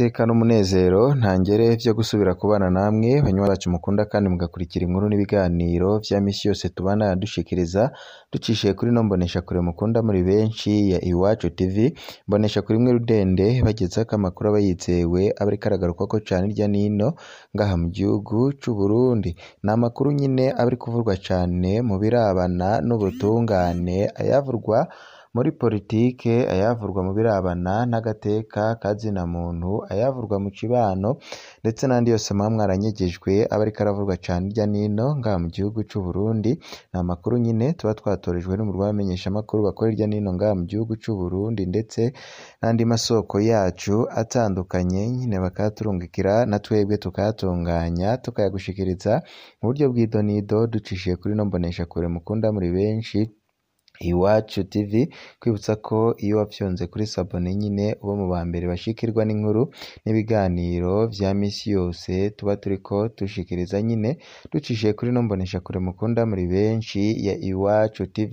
iteka n'umunezero ntangere byo gusubira kubana namwe banywa bacu mukunda kandi mugakurikira inkuru n'ibiganiro bya minsi yose tubana dushikiriza ducishiye kuri no mbonesha kure mukunda muri benshi ya Iwacu TV mbonesha kuri mwe rudende bagezeho ko amakuru aba yizewe aba ariko aragaruka ko cyane hirya n'ino ngaha mu gihugu cy'u Burundi ni amakuru nyine aba ari kuvurwa cyane mu birabana n'ubutungane ayavurwa muri politiki, ayavurwa mu birabana n'agateka kazina muntu ayavurwa mu kibano ndetse n'andi yose muba mwaranyigijwe aba ariko aravurwa cyane hirya no ngaha mu gihugu cy'u Burundi, ni amakuru nyine tuba twatorejwe n'umurwa w'abamenyeshamakuru bakora hirya no hino ngaha mu gihugu cy'u Burundi ndetse n'andi masoko yacu atandukanye, nyine bakayaturungikira na twebwe tukayatunganya tukayagushikiriza mu buryo bw'idonido ducishije kuri ino kure mukunda muri benshi Iwacu TV kwibutsa ko iyo wafyonze kuri sabune nyine uba mu ba mbere bashikirwa n'inkuru n'ibiganiro bya minsi yose tuba turiko dushikiriza nyine duciye kuri nombonesha kure mukunda muri benshi ya Iwacu TV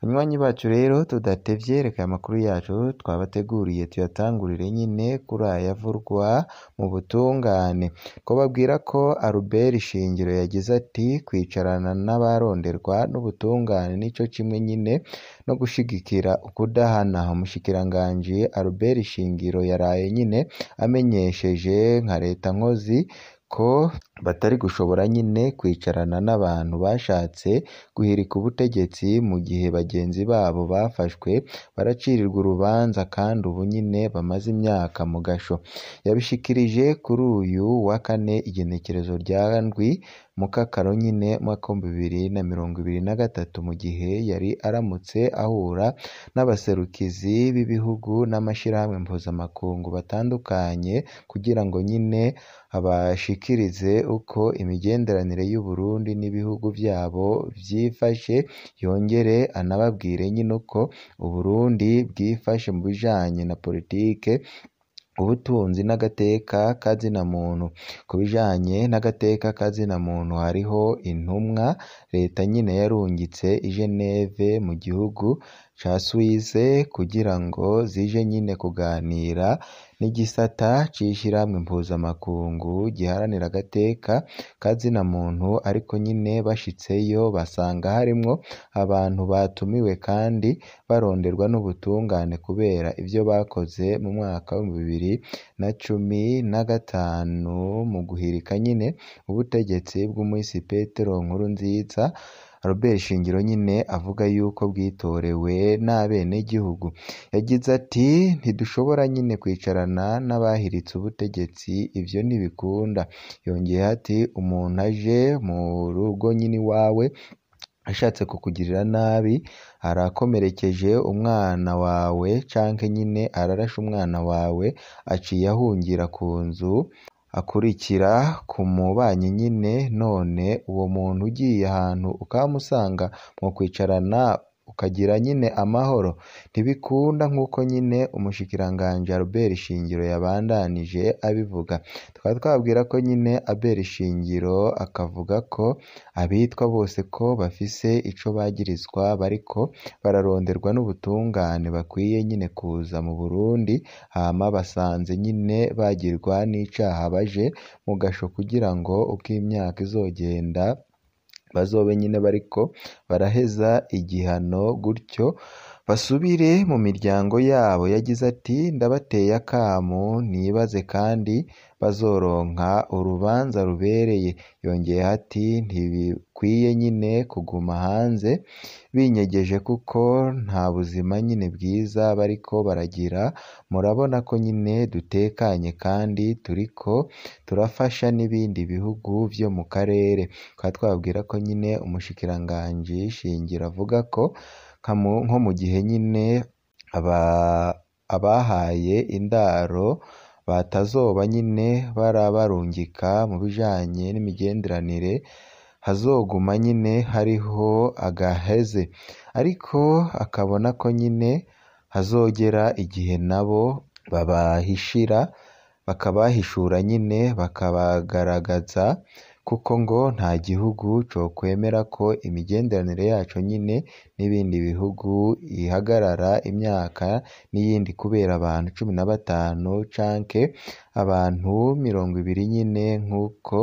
banywanyi bacu rero tudatevye reka amakuru yacu twabateguriye tuyatangurire nyine kuri ayavurwa mu butungane babwira ko Albert Shingiro yagize ati kwicarana n'abaronderwa n'ubutungane nicyo kimwe nyine no gushyigikira ukudahana, Umushikiranganji Albert Shingiro yaraye nyine amenyesheje nka leta nkozi ko batari gushobora nyine kwicarana n'abantu bashatse guhirika ubutegetsi mu gihe bagenzi babo bafashwe baracirirwa urubanza kandi ubu nyine bamaze imyaka mu gasho yabishikirije kuri uyu wa kane igenekerezo rya ndwi Mukakaronyine mwaka w'ibihumbi bibiri na mirongo ibiri na gatatu mu gihe yari aramutse ahura n'abaserukizi b'ibihugu n'amashyirahamwe mpuzamakungu batandukanye kugira ngo nyine abashikirize uko imigenderanire y'u Burundi n'ibihugu byabo byifashe yongere anababwire nyine uko u Burundi bwifashe mu bijyanye na politiki ubutunzi n'agateka muntu Ku bijyanye n'agateka muntu hariho intumwa leta nyine yarungitse i Geneve mu gihugu ca Suisse kugira ngo zije nyine kuganira n'igisata c'ishirahamwe mpuzamakungu giharanira agateka ka zina muntu ariko nyine bashitseyo basanga harimwo abantu batumiwe kandi baronderwa n'ubutungane kubera ivyo bakoze mu mwaka w'ibihumbi bibiri na cumi na gatanu mu guhirika nyine ubutegetsi bw'umwepisikopalo Petero nkuru nziza Robert Shingiro nyine avuga y'uko bwitorewe n'abenegihugu yagize ati “Ntidushobora nyine kwicarana n'abahiritse ubutegetsi ibyo ntibikunda” yongeye ati “Umuntu aje mu rugo nyine iwawe ashatse kukugirira nabi arakomerekeje umwana wawe canke nyine ararashe umwana wawe aciye ahungira ku nzu akurikira ku mubanyi nyine none uwo muntu ugiye ahantu ukahamusanga mwakwicarana ukagira nyine amahoro ntibikunda nk'uko nyine Umushikiranganji Albert Shingiro yabandanije abivuga twari twabwira ko nyine Albert Shingiro akavuga ko abitwa bose ko bafise ico bagirizwa bariko bararonderwa n'ubutungane bakwiye nyine kuza mu Burundi hama basanze nyine bagirwa n'icaha baje mu gasho kugira ngo uko imyaka izogenda bazobe nyine bariko baraheza igihano gutyo basubire mu miryango yabo yagize ati “Ndabateye akamu nibaze kandi bazoronka urubanza rubereye” yongeye ati “Ntibikwiye nyine kuguma hanze binyegeje kuko nta buzima nyine bwiza bariko baragira murabona ko nyine dutekanye kandi turiko turafasha n'ibindi bihugu byo mu karere” tukaba twababwira ko nyine umushikiranganji shingiro avuga ko nko mu gihe nyine abahaye indaro batazoba nyine barabarungika mu bijanye n'imigenderanire hazoguma nyine hariho agaheze ariko akabona ko nyine hazogera igihe nabo babahishira bakabahishura nyine bakabagaragaza kuko ngo nta gihugu cokwemera ko imigenderanire yaco nyine n'ibindi bihugu ihagarara imyaka n'iyindi kubera abantu cumi na batanu canke abantu mirongo ibiri nyine nk'uko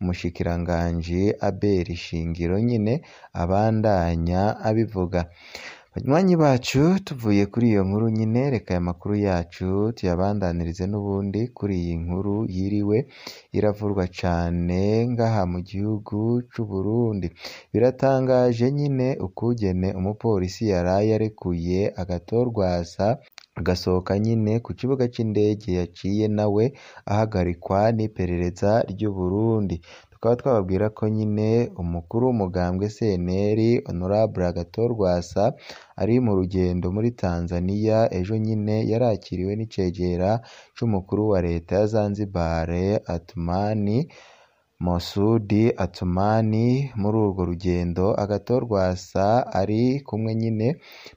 umushikiranganji Albert Shingiro nyine abandanya abivuga Banywanyi bacu tuvuye kuri iyo nkuru nyine reka aya makuru yacu tuyabandanirize n'ubundi kuri iyi nkuru yiriwe iravurwa cyane ngaha mu gihugu cy'u Burundi biratangaje nyine ukugene umupolisi yaraye arekuye agatorwasa agasohoka nyine ku kibuga cy'indege yaciye nawe ahagarikwa n'iperereza ry'u Burundi tukaba twababwira ko nyine umukuru w'umugambwe CNL Honorable Agathon Rwasa ari mu rugendo muri Tanzania ejo nyine yarakiriwe n'icyegera cy'umukuru wa leta ya Zanzibar Athman Masud Othman muri urwo rugendo agatorwasa ari kumwe nyine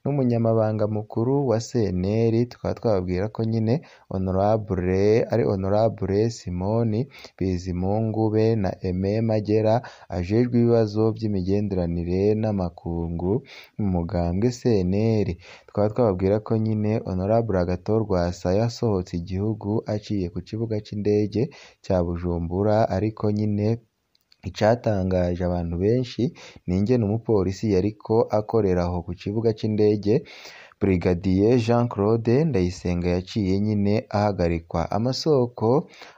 n'umunyamabanga mukuru wa CNL tukaba twababwira ko nyine honorable ari honorable simoni Bizimungu be na eme Magera ajejwe ibibazo by'imigenderanire n'amakungu mu mugambwe CNL tukaba twababwira ko nyine Honorable Agathon Rwasa yasohotse igihugu aciye ku kibuga cy'indege cya Bujumbura ariko nyine icyatangaje abantu benshi ni ingene umupolisi yariko akorera aho ku kibuga cy'indege Brigadier Jean Claude Ndayisenga yaciye nyine ahagarikwa amasoko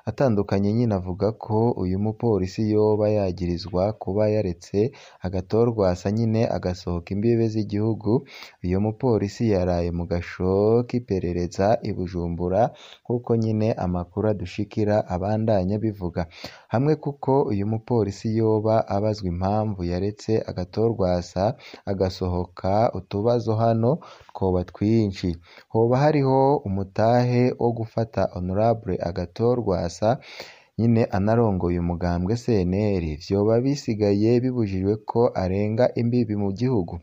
atandukanye nyine avuga ko uyu mupolisi yoba yagirizwa kuba yaretse agatorwasa nyine agasohoka imbibe z'igihugu uyu mupolisi yaraye mu gasho k'iperereza i Bujumbura nk'uko nyine amakuru adushikira abandanya bivuga hamwe kuko uyu mupolisi yoba abazwa impamvu yaretse agatorwasa agasohoka utubazo hano twoba twinshi hoba hariho umutahe wo gufata honorable agatorwasa nyine anarongoye umugambwe senteri byoba bisigaye bibujijwe ko arenga imbibi mu gihugu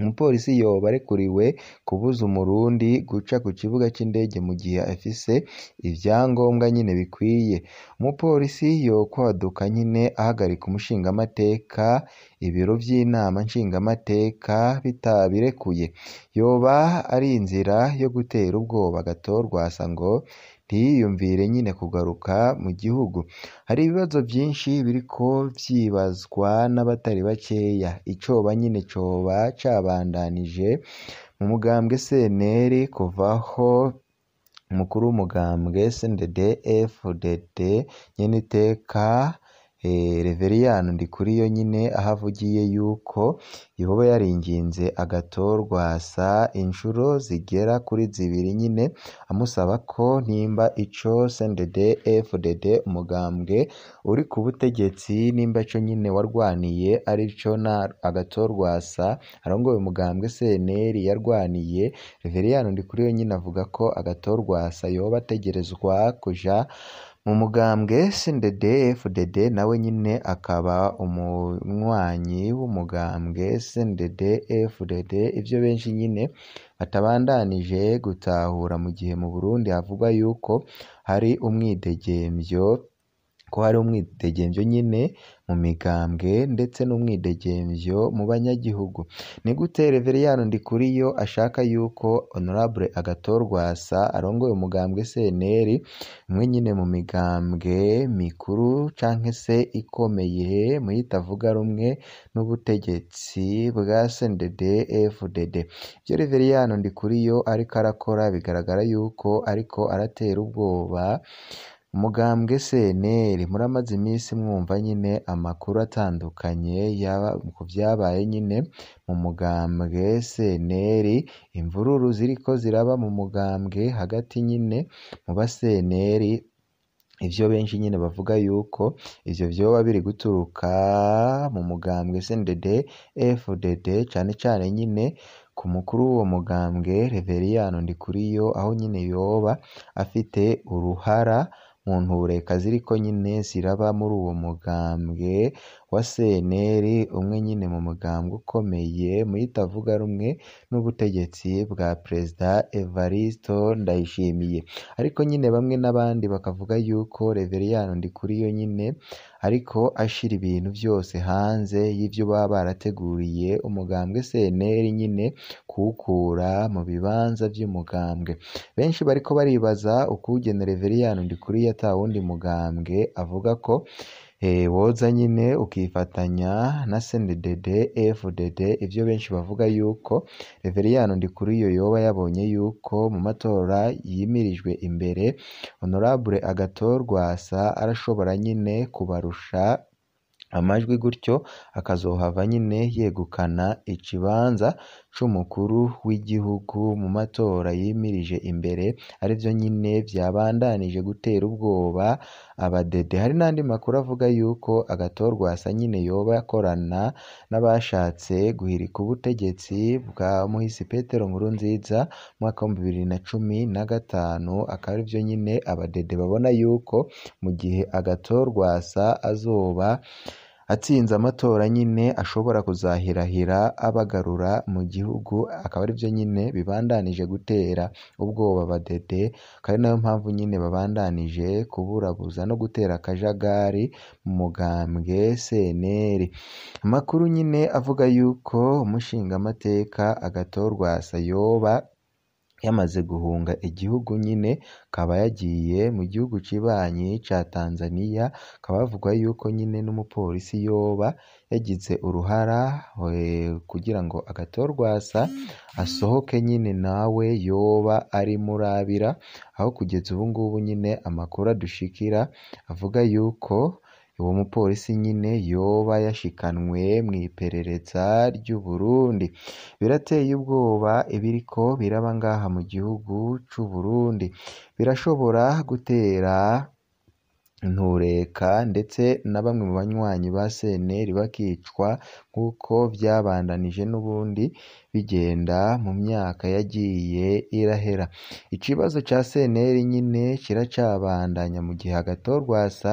Umupolisi yoba arekuriwe kubuza Umurundi guca ku kibuga cy'indege mu gihe afise ibyangombwa nyine bikwiye umupolisi yokwaduka nyine ahagarika umushingamateka ibiro byinama nshingamateka bitabirekuye yoba ari inzira yo gutera ubwoba agatorwasa ngo ntiyiyumvire nyine kugaruka mu gihugu. Hari ibibazo byinshi biri ko byibazwa n'abatari bakeya. icyoba nyine coba cabandanije mu mugambwe CNL kuva aho umukuru w'umugambwe CNDD-FDD nyen'iteka Eh, reveriyani Ndikuriyo nyine aho avugiye yuko Yehova yaringinze Agatorwasa inshuro zigera kuri zibiri nyine amusaba ko nimba ico sendede FDD umugambwe uri ku butegetsi nimba cyo nyine warwaniye arico na Agatorwasa arongoye umugambwe CNL yarwaniye Reveriyani Ndikuriyo nyine avuga ko Agatorwasa yoba ategerezwa kuja mu mugambwe CNDD FDD nawe nyine akaba umunywanyi w'umugambwe CNDD eh, FDD ibyo benshi nyine batabandanije gutahura mu gihe mu Burundi havugwa yuko hari umwidegembyo ko hari umwidegembyo nyine mu migambwe ndetse n'umwidegembyo mu banyagihugu ni gute Reveriyani Ndikuriyo ashaka yuko honorable Agathon arongoye umugambwe CNL imwe nyine mu migambwe mikuru canke se ikomeye muyitavuga rumwe n'ubutegetsi bwa CNDD FDD ivyo Reveriyani Ndikuriyo ariko arakora bigaragara yuko ariko aratera ubwoba mugambwe cnl muramaze iminsi mwumva nyine amakuru atandukanye yaba ku byabaye nyine mu mugambwe cnl imvururu ziriko ziraba mu mugambwe hagati nyine mu ba ibyo benshi nyine bavuga yuko ivyo vyoba biri guturuka mu mugambwe CNDD FDD cyane cyane nyine ku mukuru w'uwo mugambwe kuri yo aho nyine yoba afite uruhara mu ntureka ziriko nyine ziraba muri uwo mugambwe wa CNL umwe nyine mu mugambwe ukomeye mu rumwe n'ubutegetsi bwa Perezida Evariste Ndayishimiye ariko nyine bamwe n'abandi bakavuga yuko ndi kuri yo nyine ariko ashyira ibintu byose hanze y'ibyo baba barateguriye umugambwe CNL nyine kuwukura mu bibanza by'umugambwe benshi bariko baribaza ukugene ndi kuri ata wundi mugambwe avuga ko Eh, woza nyine ukifatanya na SNDD FDD ibyo benshi bavuga yuko Reveriyani Ndikuriyo yoba yabonye yuko mu matora yimirijwe imbere honorable Agathon arashobora nyine kubarusha amajwi gutyo akazohava nyine yegukana ikibanza c'umukuru w'igihugu mu matora yimirije imbere arivyo nyine vyabandanije gutera ubwoba abadede hari n'andi makuru avuga yuko agatorwasa nyine yoba yakorana n'abashatse guhirika ubutegetsi bwa Muhisi Petero Nkurunziza mwaka w'ibihumbi bibiri na cumi na gatanu akaba arivyo nyine abadede babona yuko mu gihe agatorwasa azoba atsinze amatora nyine ashobora kuzahirahira abagarura mu gihugu akaba aribyo nyine bibandanije gutera ubwoba Badede akaba ari nayo mpamvu nyine babandanije kuburabuza no gutera akajagari mu mugambwe CNL amakuru nyine avuga yuko umushingamateka agatorwa Sayoba yamaze guhunga igihugu nyine akaba yagiye mu gihugu kibanyi cya Tanzania hakaba avugwa yuko nyine n'umupolisi yoba yagize uruhara eh, kugira ngo agatorwasa asohoke nyine nawe yoba ari murabira aho kugeza ubu ngubu nyine amakuru adushikira avuga yuko uwo mupolisi nyine yoba yashikanwe mu iperereza ry'u Burundi birateye ubwoba ibiriko biraba ngaha mu gihugu c'u Burundi birashobora gutera ntureka ndetse na bamwe mu banywanyi ba senteri bakicwa nk'uko byabandanije n'ubundi bigenda mu myaka yagiye irahera ikibazo cya senteri nyine kiracabandanya mu gihe agathon Rwasa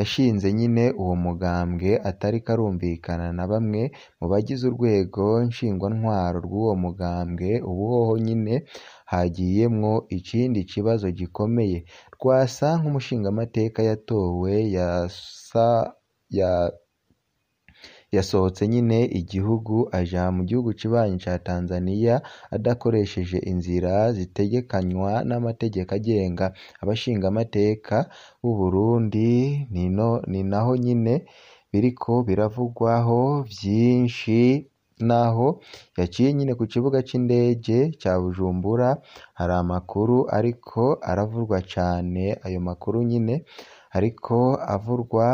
yashinze nyine uwo mugambwe atari karumvikana na bamwe mu bagize urwego nshingwantwaro rw'uwo mugambwe ubu nyine hagiyemo ikindi kibazo gikomeye rwasa nk'umushingamateka yatowe ya yasohotse nyine igihugu aja mu gihugu kibanyi cya Tanzania adakoresheje inzira zitegekanywa n'amategeko agenga abashingamateka b'u Burundi ni naho nyine biriko biravugwaho byinshi naho yaciye nyene ku kibuga cy’indege cya Bujumbura hari amakuru ariko aravurwa cyane ayo makuru nyine ariko avurwa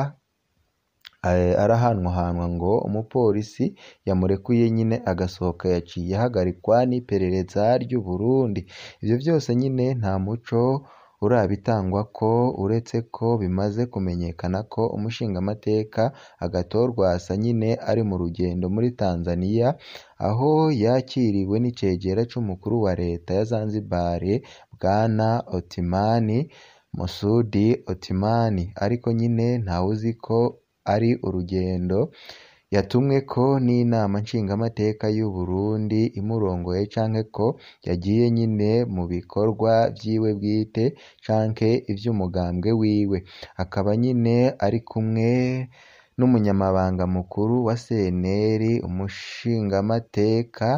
arahanwahanwa ngo umupolisi yamurekuye nyine agasohoka yaciye ihagarikwa n'iperereza ry'u Burundi ibyo byose nyine nta muco urabitangwa ko uretse ko bimaze kumenyekana ko umushingamateka Agathon Rwasa nyine ari mu rugendo muri Tanzania aho yakiriwe n'icegera cy’umukuru wa leta ya Zanzibar Bwana Othman Masoud Othman ariko nyine uzi ko ari urugendo yatumwe ko n'Inama Nshingamateka y'u Burundi imurongoye canke ko yagiye nyine mu bikorwa byiwe bwite canke ivy'umugambwe wiwe akaba nyine ari kumwe n'Umunyamabanga Mukuru wa sentare Umushingamateka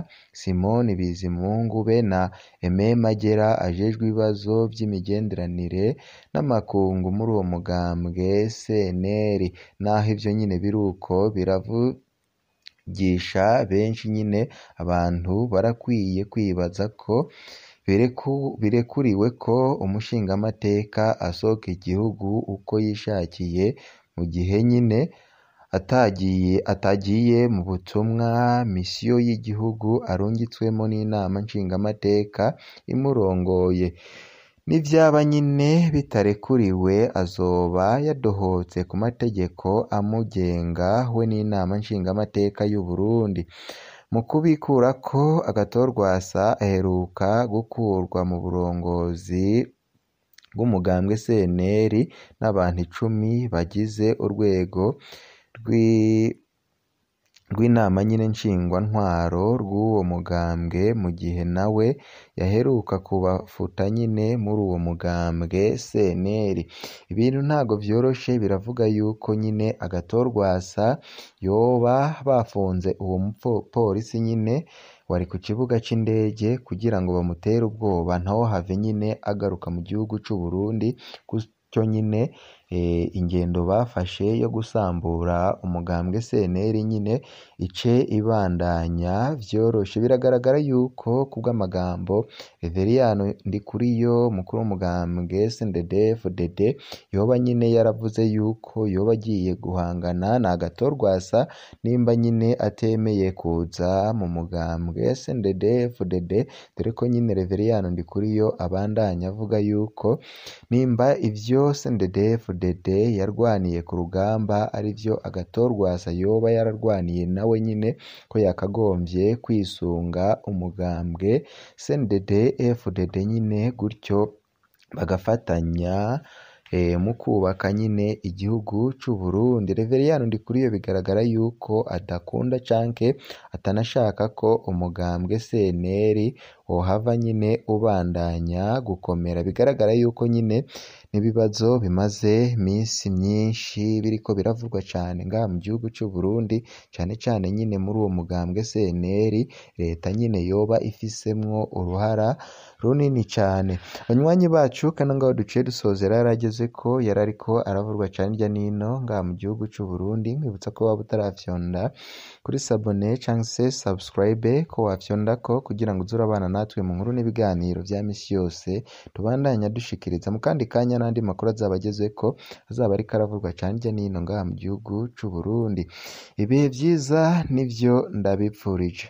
Simon Bizimungu be na Aime Magera ajejwe ibibazo vy'imigenderanire n'amakungu muri uwo mugambwe sentare naho ivyo nyene biriko biravugisha benshi nyine abantu barakwiye kwibaza ko birekuriwe birekuriweko umushingamateka asohoka igihugu uko yishakiye mu gihe nyine atagiye atagiye mu butumwa misiyo y'igihugu arungitswemo n'inama nshingamateka imurongoye nibyaba nyine bitarekuriwe azoba yadohotse ku mategeko amugenga we n'inama nshingamateka y'u Burundi mu kubikura ko Rwasa aheruka gukurwa mu burongozi rw'umugambwe CNL n'abantu icumi bagize urwego rw'inama nyine nshingwantwaro rw'uwo mugambwe mu gihe nawe yaheruka kubafuta nyine muri uwo mugambwe CNL ibintu ntago byoroshye biravuga yuko nyine agatorwasa yoba bafunze uwo mupolisi nyine wari ku kibuga cy'indege kugira ngo bamutere ubwoba have nyine agaruka mu gihugu cy'u Burundi gutyo nyine Eh, ingendo bafashe yo gusambura umugambwe CNL nyine ice ibandanya byoroshye biragaragara yuko ku ndi kuri yo mukuru w'umugambwe SNDD-FDD yoba nyine yaravuze yuko yoba agiye guhangana na Agathon nimba nyine atemeye kuza mu mugambwe SNDD-FDD dore ko nyine Reverien Ndikuriyo abandanya avuga yuko nimba ibyo SNDD-FDD Rudede yarwaniye ku rugamba ari byo Agatorwaza yoba yararwaniye nawe nyine ko yakagombye kwisunga umugambwe CNDD-FDD nyine gutyo bagafatanya eh, mu kubaka nyine igihugu cy'u Burundi Reveriyani Ndikuriyo bigaragara yuko adakunda canke atanashaka ko umugambwe CNL wohava nyine ubandanya gukomera bigaragara yuko nyine n'ibibazo bimaze iminsi myinshi ko biravugwa cyane ngaha mu gihugu cy'u Burundi cyane cyane nyine muri uwo mugambwe CNL leta nyine yoba ifisemwo uruhara runini cyane banywanyi bacu kano ngaho duciye dusozera yarageze ko ariko aravurwa cane hirya nino ngaha mu gihugu cy'u Burundi nkwibutsa ko waba utarafyonda kuri sabone canke se subscribe ko wafyondako kugira ngo uze abana natwe mu nkuru n'ibiganiro bya minsi yose tubandanya dushikiriza mu kandi kanya n'andi makuru azaba ageze ko azaba ariko aravurwa cyane hirya no hino ngaha mu gihugu cy'u Burundi ibihe byiza nibyo ndabipfurije